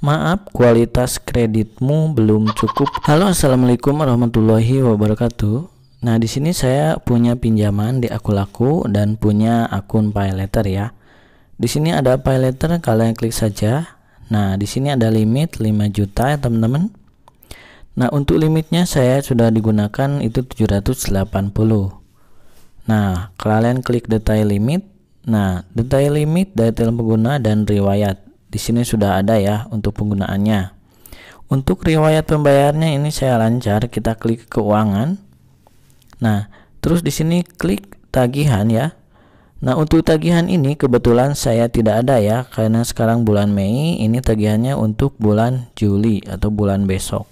Maaf, kualitas kreditmu belum cukup. Halo, assalamualaikum warahmatullahi wabarakatuh. Nah, di sini saya punya pinjaman di Akulaku dan punya akun PayLater ya. Di sini ada PayLater, kalian klik saja. Nah, di sini ada limit 5 juta ya, teman-teman. Nah, untuk limitnya saya sudah digunakan itu 780. Nah, kalian klik detail limit. Nah, detail limit, detail pengguna dan riwayat. Di sini sudah ada ya untuk penggunaannya. Untuk riwayat pembayarannya ini saya lancar, kita klik keuangan. Nah, terus di sini klik tagihan ya. Nah, untuk tagihan ini kebetulan saya tidak ada ya karena sekarang bulan Mei, ini tagihannya untuk bulan Juli atau bulan besok.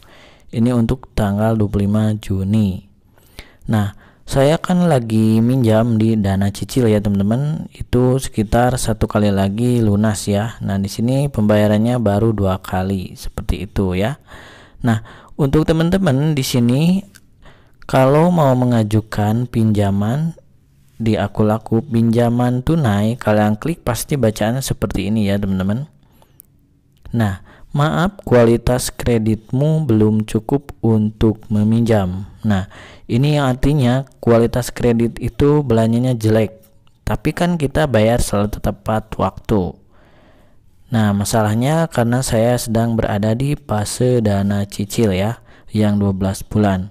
Ini untuk tanggal 25 Juni. Nah, saya kan lagi minjam di dana cicil ya teman-teman itu sekitar satu kali lagi lunas ya nah di sini pembayarannya baru dua kali seperti itu ya nah untuk teman-teman di sini kalau mau mengajukan pinjaman di aku laku pinjaman tunai kalian klik pasti bacaan seperti ini ya teman-teman nah Maaf, kualitas kreditmu belum cukup untuk meminjam. Nah, ini yang artinya kualitas kredit itu belanjanya jelek, tapi kan kita bayar selalu tepat waktu. Nah, masalahnya karena saya sedang berada di fase dana cicil ya, yang 12 bulan.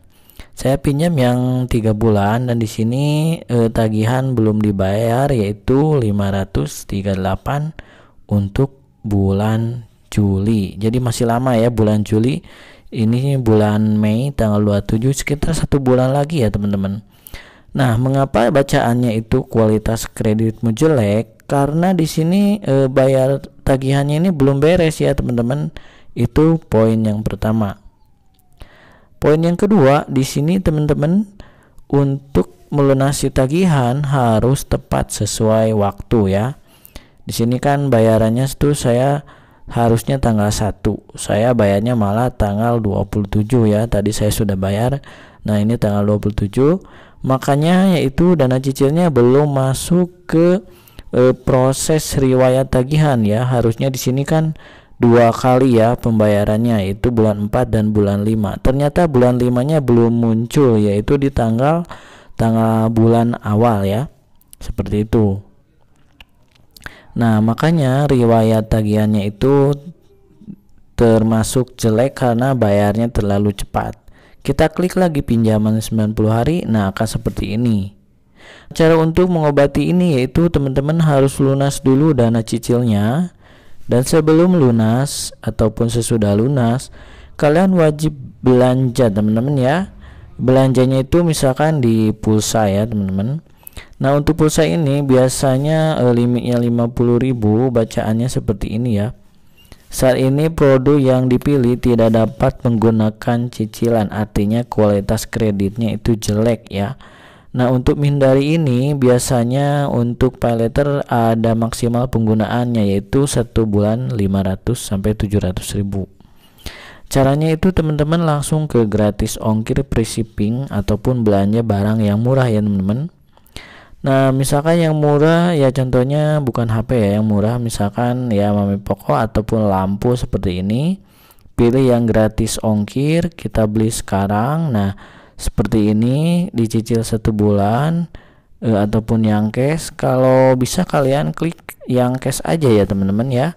Saya pinjam yang 3 bulan dan di sini eh, tagihan belum dibayar yaitu 538 untuk bulan Juli jadi masih lama ya bulan Juli ini bulan Mei tanggal 27 sekitar satu bulan lagi ya teman-teman nah mengapa bacaannya itu kualitas kreditmu jelek karena di sini e, bayar tagihannya ini belum beres ya teman-teman itu poin yang pertama poin yang kedua di sini teman-teman untuk melunasi tagihan harus tepat sesuai waktu ya. Di sini kan bayarannya itu saya harusnya tanggal 1 saya bayarnya malah tanggal 27 ya tadi saya sudah bayar nah ini tanggal 27 makanya yaitu dana cicilnya belum masuk ke e, proses riwayat tagihan ya harusnya di sini kan dua kali ya pembayarannya itu bulan 4 dan bulan 5 ternyata bulan 5 nya belum muncul yaitu di tanggal tanggal bulan awal ya seperti itu Nah, makanya riwayat tagihannya itu termasuk jelek karena bayarnya terlalu cepat. Kita klik lagi pinjaman 90 hari, nah akan seperti ini. Cara untuk mengobati ini yaitu teman-teman harus lunas dulu dana cicilnya dan sebelum lunas ataupun sesudah lunas kalian wajib belanja teman-teman ya belanjanya itu misalkan di pulsa ya teman-teman Nah untuk pulsa ini biasanya eh, limitnya 50.000 bacaannya seperti ini ya saat ini produk yang dipilih tidak dapat menggunakan cicilan artinya kualitas kreditnya itu jelek ya Nah untuk menghindari ini biasanya untuk Paylater ada maksimal penggunaannya yaitu satu bulan 500 sampai 700 ribu Caranya itu teman-teman langsung ke gratis ongkir pre-shipping ataupun belanja barang yang murah ya teman-teman Nah, misalkan yang murah ya contohnya bukan HP ya, yang murah misalkan ya mami pokok ataupun lampu seperti ini. Pilih yang gratis ongkir, kita beli sekarang. Nah, seperti ini dicicil satu bulan e, ataupun yang cash. Kalau bisa kalian klik yang cash aja ya, teman-teman ya.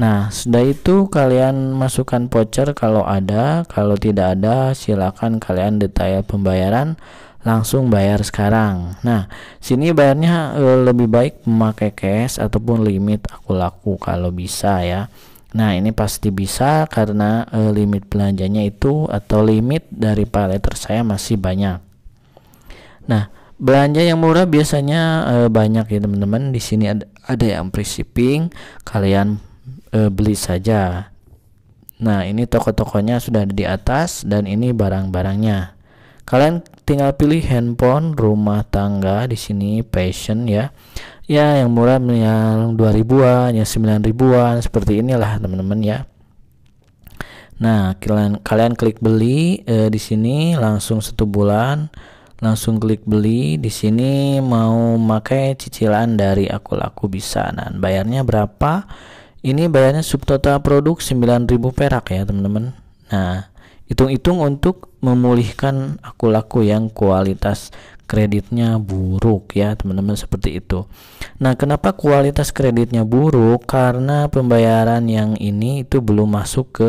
Nah, sudah itu kalian masukkan voucher kalau ada, kalau tidak ada silakan kalian detail pembayaran langsung bayar sekarang. Nah, sini bayarnya eh, lebih baik memakai cash ataupun limit aku laku kalau bisa ya. Nah, ini pasti bisa karena eh, limit belanjanya itu atau limit dari paleter saya masih banyak. Nah, belanja yang murah biasanya eh, banyak ya teman-teman. Di sini ada ada yang free shipping, kalian beli saja. Nah, ini toko-tokonya sudah ada di atas dan ini barang-barangnya. Kalian tinggal pilih handphone rumah tangga di sini passion ya ya yang murah yang 2000-an yang 9000-an seperti inilah teman-teman ya Nah kalian kalian klik beli eh, di sini langsung satu bulan langsung klik beli di sini mau pakai cicilan dari aku laku bisa nah bayarnya berapa ini bayarnya subtotal produk 9000 perak ya teman-teman nah Hitung-hitung untuk memulihkan aku laku yang kualitas kreditnya buruk ya teman-teman seperti itu. Nah kenapa kualitas kreditnya buruk? Karena pembayaran yang ini itu belum masuk ke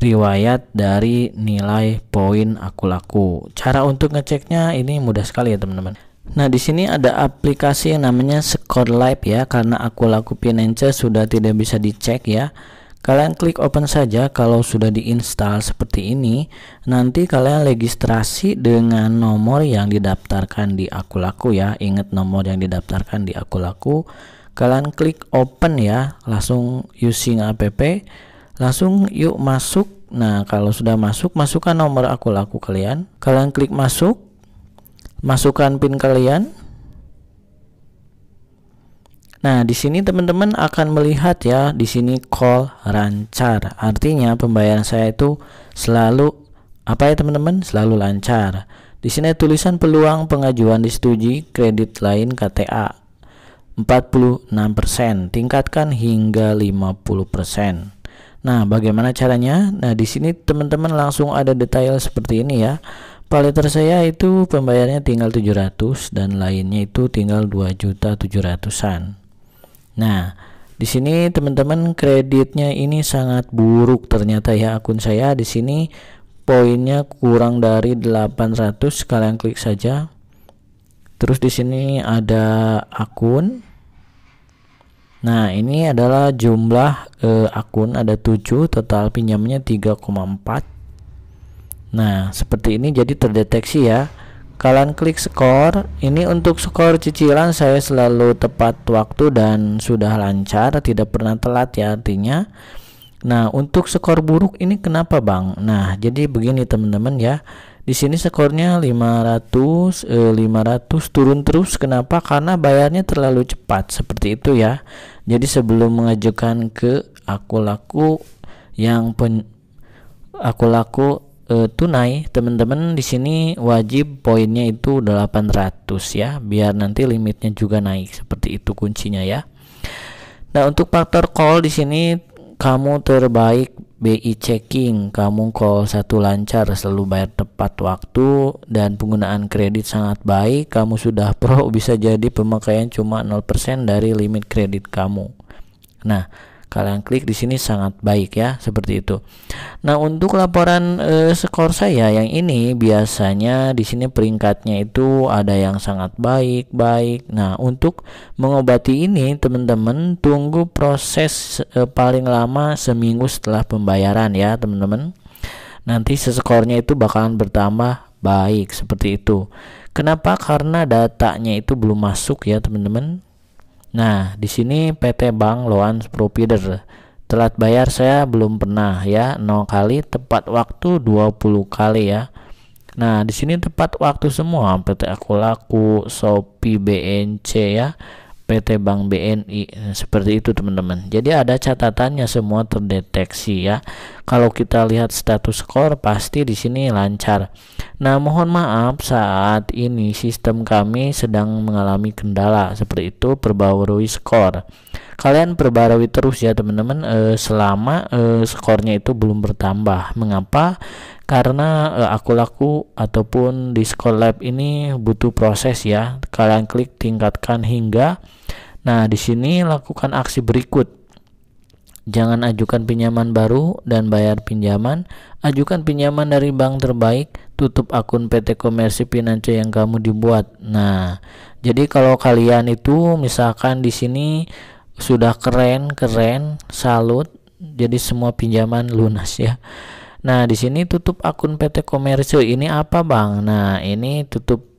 riwayat dari nilai poin aku laku. Cara untuk ngeceknya ini mudah sekali ya teman-teman. Nah, di sini ada aplikasi yang namanya Score Live ya, karena aku laku Finance sudah tidak bisa dicek ya. Kalian klik open saja kalau sudah diinstal seperti ini. Nanti kalian registrasi dengan nomor yang didaftarkan di Akulaku ya. Ingat nomor yang didaftarkan di Akulaku. Kalian klik open ya, langsung using app. Langsung yuk masuk. Nah, kalau sudah masuk, masukkan nomor Akulaku kalian. Kalian klik masuk. Masukkan PIN kalian Nah, di sini teman-teman akan melihat ya, di sini call lancar. Artinya pembayaran saya itu selalu apa ya teman-teman? Selalu lancar. Di sini tulisan peluang pengajuan disetujui kredit lain KTA 46%, tingkatkan hingga 50%. Nah, bagaimana caranya? Nah, di sini teman-teman langsung ada detail seperti ini ya. Paliter saya itu pembayarannya tinggal 700 dan lainnya itu tinggal 2.700-an. Nah, di sini teman-teman kreditnya ini sangat buruk ternyata ya akun saya di sini poinnya kurang dari 800 kalian klik saja. Terus di sini ada akun. Nah, ini adalah jumlah eh, akun ada 7 total pinjamnya 3,4. Nah, seperti ini jadi terdeteksi ya kalian klik skor ini untuk skor cicilan saya selalu tepat waktu dan sudah lancar tidak pernah telat ya artinya nah untuk skor buruk ini kenapa bang nah jadi begini teman-teman ya di sini skornya 500 eh, 500 turun terus kenapa karena bayarnya terlalu cepat seperti itu ya jadi sebelum mengajukan ke aku laku yang pen, aku laku e, tunai, teman-teman di sini wajib poinnya itu 800 ya, biar nanti limitnya juga naik. Seperti itu kuncinya ya. Nah, untuk faktor call di sini kamu terbaik BI checking, kamu call satu lancar, selalu bayar tepat waktu dan penggunaan kredit sangat baik. Kamu sudah pro bisa jadi pemakaian cuma 0% dari limit kredit kamu. Nah, Kalian klik di sini sangat baik ya, seperti itu. Nah, untuk laporan e, skor saya yang ini biasanya di sini peringkatnya itu ada yang sangat baik, baik. Nah, untuk mengobati ini teman-teman tunggu proses e, paling lama seminggu setelah pembayaran ya, teman-teman. Nanti skornya itu bakalan bertambah baik seperti itu. Kenapa? Karena datanya itu belum masuk ya, teman-teman. Nah, di sini PT Bank Loan Provider. Telat bayar saya belum pernah ya, 0 kali tepat waktu 20 kali ya. Nah, di sini tepat waktu semua PT Aku Laku, Shopee, BNC ya. PT Bank BNI eh, seperti itu teman-teman jadi ada catatannya semua terdeteksi ya kalau kita lihat status skor pasti di sini lancar nah mohon maaf saat ini sistem kami sedang mengalami kendala seperti itu perbaharui skor kalian perbarui terus ya teman-teman e, selama e, skornya itu belum bertambah mengapa karena e, aku laku ataupun di score lab ini butuh proses ya kalian klik tingkatkan hingga nah di sini lakukan aksi berikut Jangan ajukan pinjaman baru dan bayar pinjaman. Ajukan pinjaman dari bank terbaik, tutup akun PT Komersi Finance yang kamu dibuat. Nah, jadi kalau kalian itu misalkan di sini sudah keren keren salut jadi semua pinjaman lunas ya nah di sini tutup akun PT Komersil ini apa bang nah ini tutup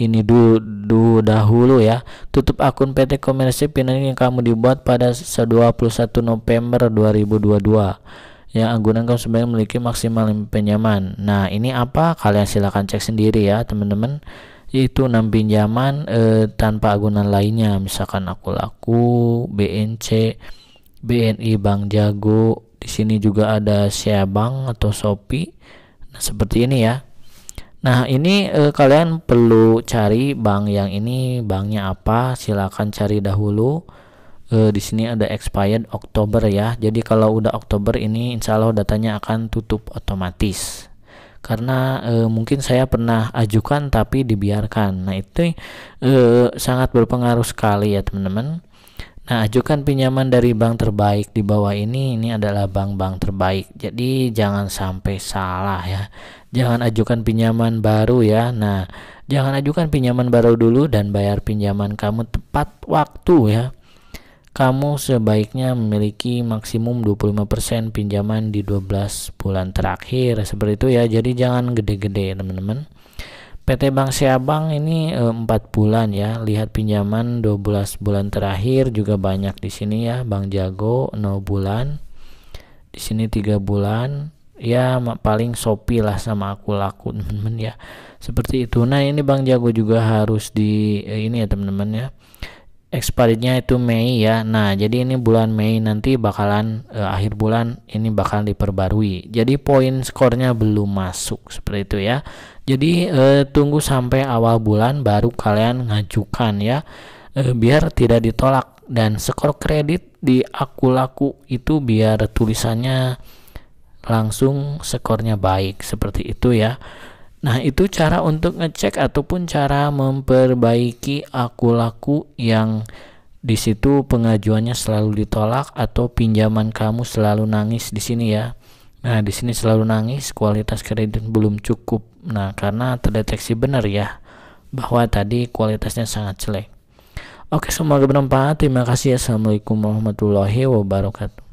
ini dulu, dulu dahulu ya tutup akun PT Komersil pinjaman yang kamu dibuat pada 21 November 2022 yang anggunan kamu sebenarnya memiliki maksimal pinjaman nah ini apa kalian silahkan cek sendiri ya teman-teman yaitu 6 pinjaman eh, tanpa agunan lainnya misalkan aku laku BNC BNI Bank Jago di sini juga ada Siabang atau Shopee nah seperti ini ya Nah, ini eh, kalian perlu cari bank yang ini, banknya apa? Silakan cari dahulu. Eh, di sini ada expired Oktober ya. Jadi kalau udah Oktober ini insya Allah datanya akan tutup otomatis karena e, mungkin saya pernah ajukan tapi dibiarkan. Nah, itu e, sangat berpengaruh sekali ya, teman-teman. Nah, ajukan pinjaman dari bank terbaik di bawah ini ini adalah bank-bank terbaik. Jadi jangan sampai salah ya. Jangan ajukan pinjaman baru ya. Nah, jangan ajukan pinjaman baru dulu dan bayar pinjaman kamu tepat waktu ya kamu sebaiknya memiliki maksimum 25% pinjaman di 12 bulan terakhir seperti itu ya jadi jangan gede-gede teman-teman PT Bank Seabang ini 4 eh, bulan ya lihat pinjaman 12 bulan terakhir juga banyak di sini ya Bank Jago 0 bulan di sini 3 bulan ya paling sopi lah sama aku laku teman-teman ya seperti itu nah ini Bang Jago juga harus di eh, ini ya teman-teman ya expirednya itu Mei ya. Nah, jadi ini bulan Mei nanti bakalan eh, akhir bulan ini bakal diperbarui. Jadi poin skornya belum masuk seperti itu ya. Jadi eh, tunggu sampai awal bulan baru kalian ngajukan ya. Eh, biar tidak ditolak dan skor kredit di aku laku itu biar tulisannya langsung skornya baik seperti itu ya. Nah, itu cara untuk ngecek ataupun cara memperbaiki aku laku yang di situ pengajuannya selalu ditolak atau pinjaman kamu selalu nangis di sini ya. Nah, di sini selalu nangis, kualitas kredit belum cukup. Nah, karena terdeteksi benar ya bahwa tadi kualitasnya sangat jelek. Oke, semoga bermanfaat. Terima kasih. Assalamualaikum warahmatullahi wabarakatuh.